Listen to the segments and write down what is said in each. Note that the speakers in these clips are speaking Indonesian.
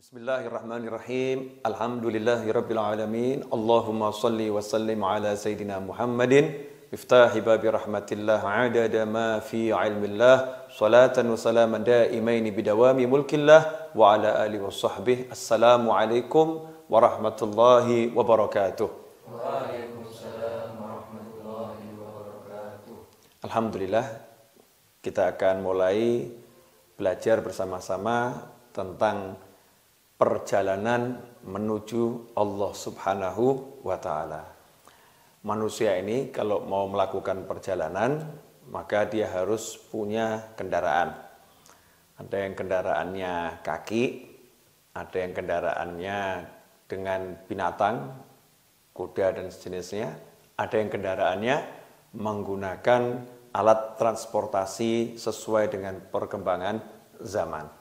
Bismillahirrahmanirrahim. Alhamdulillahirabbil Allahumma salli wa sallim ala sayidina Muhammadin miftahi babi rahmatillah adada ma fi ilmillah salatan wa salaman daimain bidawami mulkillah wa ala ali wa sahbihi. Assalamu warahmatullahi wabarakatuh. Waalaikumsalam warahmatullahi wabarakatuh. Alhamdulillah kita akan mulai belajar bersama-sama tentang perjalanan menuju Allah Subhanahu wa taala. Manusia ini kalau mau melakukan perjalanan, maka dia harus punya kendaraan. Ada yang kendaraannya kaki, ada yang kendaraannya dengan binatang, kuda dan sejenisnya, ada yang kendaraannya menggunakan alat transportasi sesuai dengan perkembangan zaman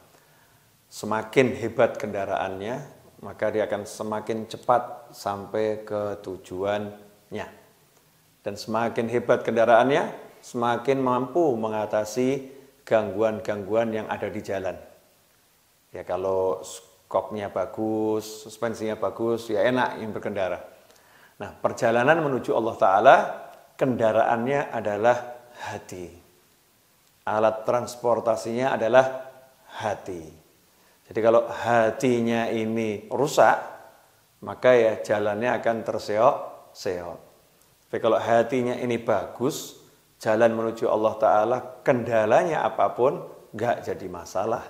semakin hebat kendaraannya, maka dia akan semakin cepat sampai ke tujuannya. Dan semakin hebat kendaraannya, semakin mampu mengatasi gangguan-gangguan yang ada di jalan. Ya kalau koknya bagus, suspensinya bagus, ya enak yang berkendara. Nah, perjalanan menuju Allah Ta'ala, kendaraannya adalah hati. Alat transportasinya adalah hati. Jadi kalau hatinya ini rusak, maka ya jalannya akan terseok-seok. Tapi kalau hatinya ini bagus, jalan menuju Allah Ta'ala, kendalanya apapun, nggak jadi masalah.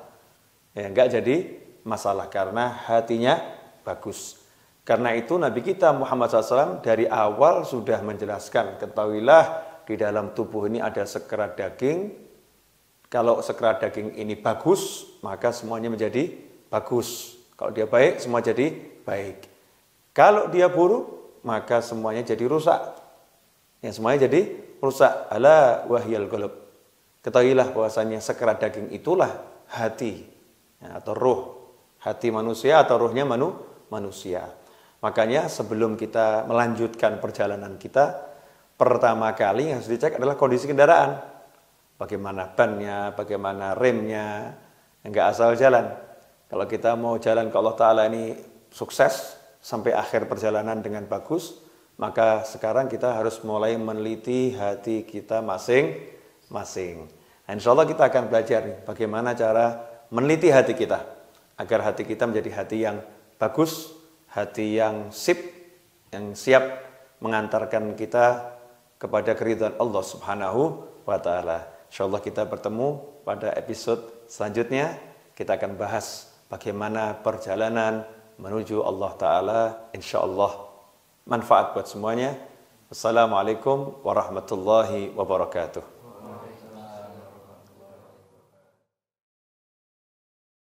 Ya, nggak jadi masalah karena hatinya bagus. Karena itu Nabi kita Muhammad SAW dari awal sudah menjelaskan, ketahuilah di dalam tubuh ini ada sekerat daging, kalau sekerat daging ini bagus, maka semuanya menjadi bagus. Kalau dia baik, semua jadi baik. Kalau dia buruk, maka semuanya jadi rusak. Yang semuanya jadi rusak. Ala wahyal golub. Ketahuilah bahwasanya sekerat daging itulah hati ya, atau roh, Hati manusia atau rohnya manu, manusia. Makanya sebelum kita melanjutkan perjalanan kita, pertama kali yang harus dicek adalah kondisi kendaraan Bagaimana bannya, bagaimana remnya, enggak asal jalan. Kalau kita mau jalan ke Allah Ta'ala ini sukses sampai akhir perjalanan dengan bagus, maka sekarang kita harus mulai meneliti hati kita masing-masing. Nah, insya Allah kita akan belajar nih, bagaimana cara meneliti hati kita, agar hati kita menjadi hati yang bagus, hati yang sip, yang siap mengantarkan kita kepada keriduan Allah Subhanahu wa taala. Insya Allah kita bertemu pada episode selanjutnya. Kita akan bahas bagaimana perjalanan menuju Allah Ta'ala. Insya Allah manfaat buat semuanya. Assalamualaikum warahmatullahi wabarakatuh.